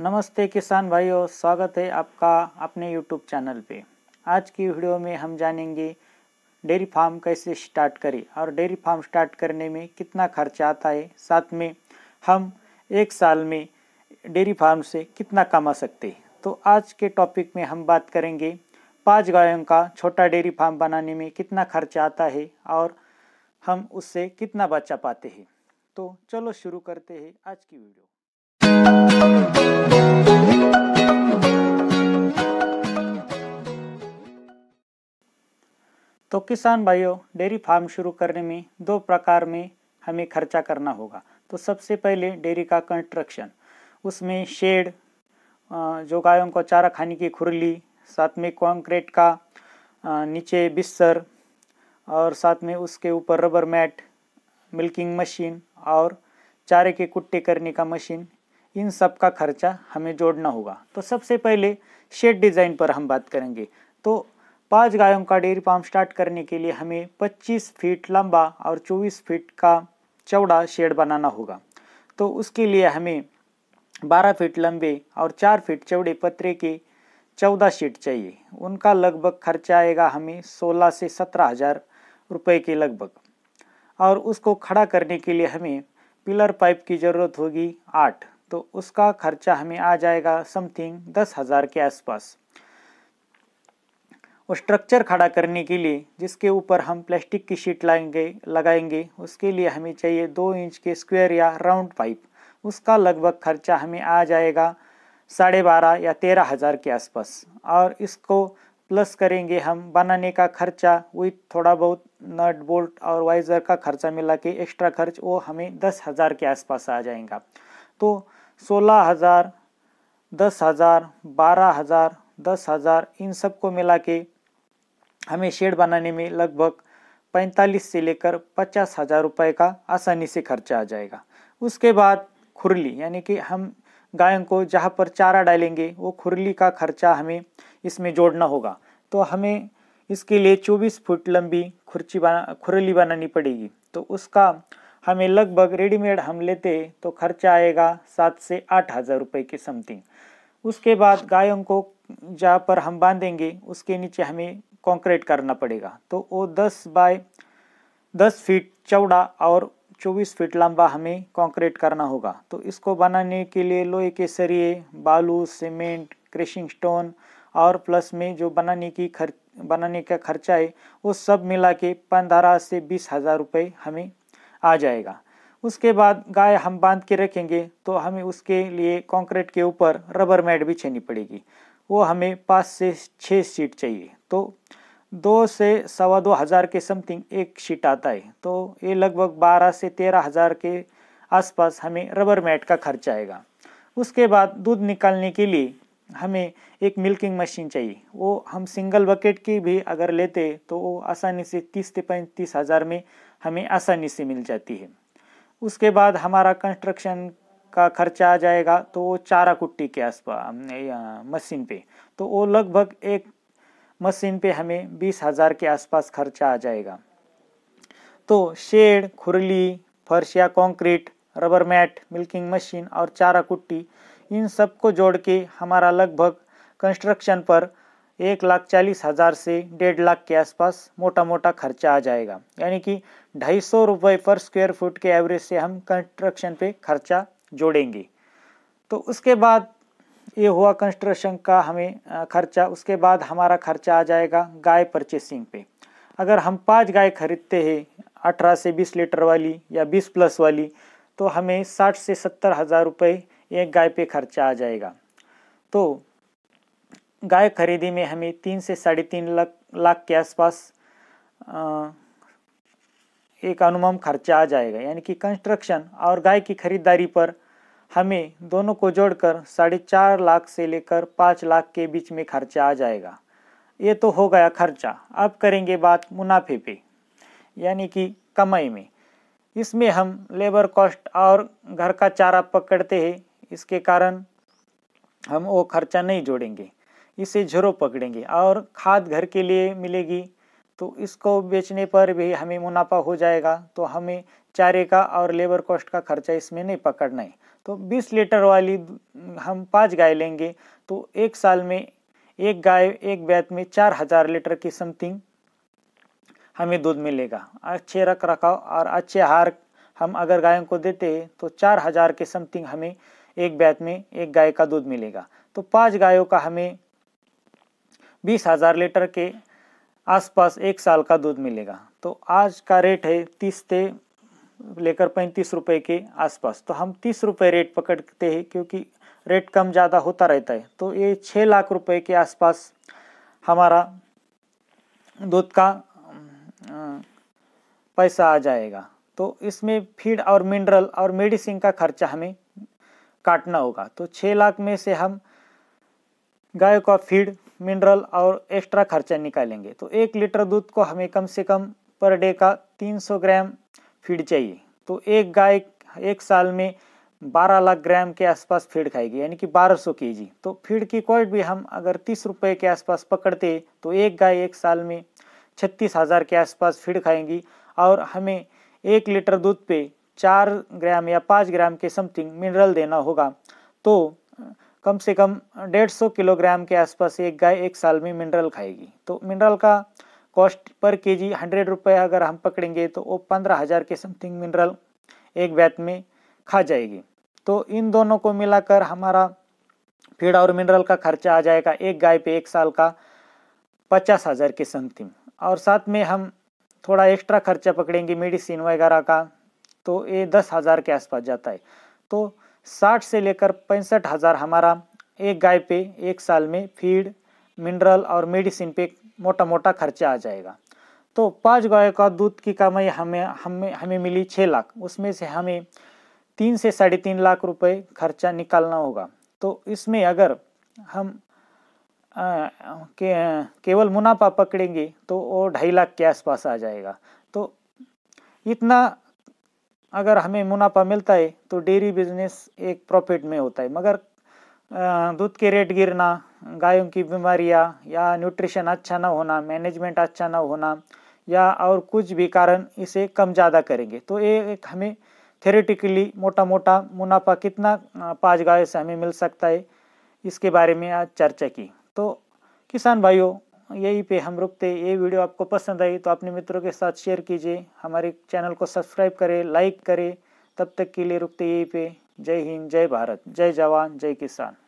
नमस्ते किसान भाइयों स्वागत है आपका अपने यूट्यूब चैनल पे आज की वीडियो में हम जानेंगे डेयरी फार्म कैसे स्टार्ट करें और डेयरी फार्म स्टार्ट करने में कितना खर्चा आता है साथ में हम एक साल में डेयरी फार्म से कितना कमा सकते हैं तो आज के टॉपिक में हम बात करेंगे पाँच गायों का छोटा डेयरी फार्म बनाने में कितना खर्चा आता है और हम उससे कितना बचा पाते हैं तो चलो शुरू करते हैं आज की वीडियो तो किसान भाइयों डेयरी फार्म शुरू करने में दो प्रकार में हमें खर्चा करना होगा तो सबसे पहले डेयरी का कंस्ट्रक्शन उसमें शेड जो गायों को चारा खाने की खुरली साथ में कंक्रीट का नीचे बिस्तर और साथ में उसके ऊपर रबर मैट मिल्किंग मशीन और चारे के कुट्टे करने का मशीन इन सब का खर्चा हमें जोड़ना होगा तो सबसे पहले शेड डिज़ाइन पर हम बात करेंगे तो पांच गायों का डेयरी फार्म स्टार्ट करने के लिए हमें 25 फीट लंबा और 24 फीट का चौड़ा शेड बनाना होगा तो उसके लिए हमें 12 फीट लंबे और 4 फीट चौड़े पत्रे के 14 शीट चाहिए उनका लगभग खर्चा आएगा हमें 16 से सत्रह हजार रुपये के लगभग और उसको खड़ा करने के लिए हमें पिलर पाइप की ज़रूरत होगी आठ तो उसका खर्चा हमें आ जाएगा समथिंग दस हज़ार के आसपास और स्ट्रक्चर खड़ा करने के लिए जिसके ऊपर हम प्लास्टिक की शीट लाएंगे लगाएंगे उसके लिए हमें चाहिए दो इंच के स्क्वायर या राउंड पाइप उसका लगभग खर्चा हमें आ जाएगा साढ़े बारह या तेरह हज़ार के आसपास और इसको प्लस करेंगे हम बनाने का खर्चा विथ थोड़ा बहुत नट बोल्ट और वाइजर का खर्चा मिला के एक्स्ट्रा खर्च वो हमें दस हज़ार के आसपास आ जाएगा तो सोलह हज़ार दस हज़ार बारह हज़ार दस हज़ार इन सब को मिला के हमें शेड बनाने में लगभग पैंतालीस से लेकर पचास हज़ार रुपये का आसानी से खर्चा आ जाएगा उसके बाद खुरली यानी कि हम गायों को जहाँ पर चारा डालेंगे वो खुरली का खर्चा हमें इसमें जोड़ना होगा तो हमें इसके लिए 24 फुट लंबी खुर्ची बना खुरली बनानी पड़ेगी तो उसका हमें लगभग रेडीमेड हम लेते तो खर्चा आएगा सात से आठ हज़ार रुपये के समथिंग उसके बाद गायों को जहाँ पर हम बांधेंगे उसके नीचे हमें कंक्रीट करना पड़ेगा तो वो दस बाय दस फीट चौड़ा और चौबीस फीट लंबा हमें कंक्रीट करना होगा तो इसको बनाने के लिए लोहे के सरिये बालू सीमेंट क्रेशिंग स्टोन और प्लस में जो बनाने की खर्च बनाने का खर्चा है वो सब मिला के पंद्रह से बीस हज़ार रुपये हमें आ जाएगा उसके बाद गाय हम बांध के रखेंगे तो हमें उसके लिए कंक्रीट के ऊपर रबर मैट भी छेनी पड़ेगी वो हमें पाँच से छः सीट चाहिए तो दो से सवा दो हज़ार के समथिंग एक सीट आता है तो ये लगभग बारह से तेरह हज़ार के आसपास हमें रबर मैट का खर्च आएगा उसके बाद दूध निकालने के लिए हमें एक मिल्किंग मशीन चाहिए वो हम सिंगल बकेट की भी अगर लेते तो वो आसानी से तीस से पैंतीस हज़ार में हमें आसानी से मिल जाती है उसके बाद हमारा कंस्ट्रक्शन का खर्चा आ जाएगा तो वो चारा कुट्टी के आसपास मशीन पे तो वो लगभग एक मशीन पे हमें बीस हज़ार के आसपास खर्चा आ जाएगा तो शेड खुरली फर्श या concrete rubber mat milking machine और चारा कुट्टी इन सब को जोड़ के हमारा लगभग कंस्ट्रक्शन पर एक लाख चालीस हज़ार से डेढ़ लाख के आसपास मोटा मोटा खर्चा आ जाएगा यानी कि ढाई सौ रुपये पर स्क्वायर फुट के एवरेज से हम कंस्ट्रक्शन पे खर्चा जोड़ेंगे तो उसके बाद ये हुआ कंस्ट्रक्शन का हमें खर्चा उसके बाद हमारा खर्चा आ जाएगा गाय परचेसिंग पे अगर हम पाँच गाय खरीदते हैं अठारह से बीस लीटर वाली या बीस प्लस वाली तो हमें साठ से सत्तर हज़ार रुपये एक गाय पे खर्चा आ जाएगा तो गाय खरीदी में हमें तीन से साढ़े तीन लाख लाख के आसपास एक अनुमान खर्चा आ जाएगा यानी कि कंस्ट्रक्शन और गाय की खरीदारी पर हमें दोनों को जोड़कर साढ़े चार लाख से लेकर पाँच लाख के बीच में खर्चा आ जाएगा ये तो हो गया खर्चा अब करेंगे बात मुनाफे पे यानी कि कमाई में इसमें हम लेबर कॉस्ट और घर का चारा पकड़ते हैं इसके कारण हम वो खर्चा नहीं जोड़ेंगे इसे झरो पकड़ेंगे और खाद घर के लिए मिलेगी तो इसको बेचने पर भी हमें मुनाफा हो जाएगा तो हमें चारे का और लेबर कॉस्ट का खर्चा इसमें नहीं पकड़ना है तो 20 लीटर वाली हम पाँच गाय लेंगे तो एक साल में एक गाय एक बैत में चार हज़ार लीटर की समथिंग हमें दूध मिलेगा अच्छे रख रखाव और अच्छे आहार हम अगर गायों को देते हैं तो चार हज़ार के समथिंग हमें एक बैत में एक गाय का दूध मिलेगा तो पाँच गायों का हमें बीस हज़ार लीटर के आसपास एक साल का दूध मिलेगा तो आज का रेट है तीस से लेकर पैंतीस रुपए के आसपास तो हम तीस रुपये रेट पकड़ते हैं क्योंकि रेट कम ज़्यादा होता रहता है तो ये छः लाख रुपए के आसपास हमारा दूध का पैसा आ जाएगा तो इसमें फीड और मिनरल और मेडिसिन का खर्चा हमें काटना होगा तो छः लाख में से हम गाय का फीड मिनरल और एक्स्ट्रा खर्चा निकालेंगे तो एक लीटर दूध को हमें कम से कम पर डे का 300 ग्राम फीड चाहिए तो एक गाय एक साल में 12 लाख ग्राम के आसपास फीड खाएगी यानी कि 1200 सौ के तो फीड की क्वाइट भी हम अगर तीस रुपये के आसपास पकड़ते तो एक गाय एक साल में छत्तीस हज़ार के आसपास फीड खाएंगी और हमें एक लीटर दूध पे चार ग्राम या पाँच ग्राम के समथिंग मिनरल देना होगा तो कम से कम डेढ़ सौ किलोग्राम के आसपास एक गाय एक साल में मिनरल खाएगी तो मिनरल का कॉस्ट पर के जी हंड्रेड रुपये अगर हम पकड़ेंगे तो वो पंद्रह हज़ार के समथिंग मिनरल एक बैत में खा जाएगी तो इन दोनों को मिलाकर हमारा फीड और मिनरल का खर्चा आ जाएगा एक गाय पे एक साल का पचास हज़ार के समथिंग और साथ में हम थोड़ा एक्स्ट्रा खर्चा पकड़ेंगे मेडिसिन वगैरह का तो ये दस हज़ार के आसपास जाता है तो साठ से लेकर पैंसठ हज़ार हमारा एक गाय पे एक साल में फीड मिनरल और मेडिसिन पे मोटा मोटा खर्चा आ जाएगा तो पाँच गाय का दूध की कमाई हमें हमें हमें मिली छः लाख उसमें से हमें तीन से साढ़े तीन लाख रुपए खर्चा निकालना होगा तो इसमें अगर हम आ, के, केवल मुनाफा पकड़ेंगे तो वो ढाई लाख के आसपास आ जाएगा तो इतना अगर हमें मुनाफा मिलता है तो डेयरी बिजनेस एक प्रॉफिट में होता है मगर दूध के रेट गिरना गायों की बीमारियां या न्यूट्रिशन अच्छा ना होना मैनेजमेंट अच्छा ना होना या और कुछ भी कारण इसे कम ज़्यादा करेंगे तो ये एक हमें थेरेटिकली मोटा मोटा मुनाफा कितना पाँच गाय से हमें मिल सकता है इसके बारे में आज चर्चा की तो किसान भाइयों यहीं पे हम रुकते ये वीडियो आपको पसंद आई तो अपने मित्रों के साथ शेयर कीजिए हमारे चैनल को सब्सक्राइब करें लाइक करें तब तक के लिए रुकते यहीं पे जय हिंद जय भारत जय जवान जय किसान